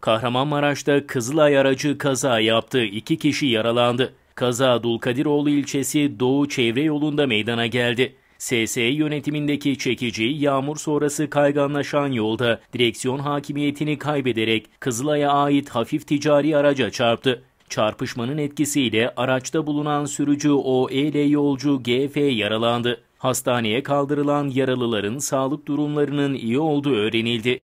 Kahramanmaraş'ta Kızılay aracı kaza yaptı. İki kişi yaralandı. Kaza Dulkadiroğlu ilçesi Doğu Çevre Yolu'nda meydana geldi. SS yönetimindeki çekici yağmur sonrası kayganlaşan yolda direksiyon hakimiyetini kaybederek Kızılay'a ait hafif ticari araca çarptı. Çarpışmanın etkisiyle araçta bulunan sürücü OE ile yolcu GF yaralandı. Hastaneye kaldırılan yaralıların sağlık durumlarının iyi olduğu öğrenildi.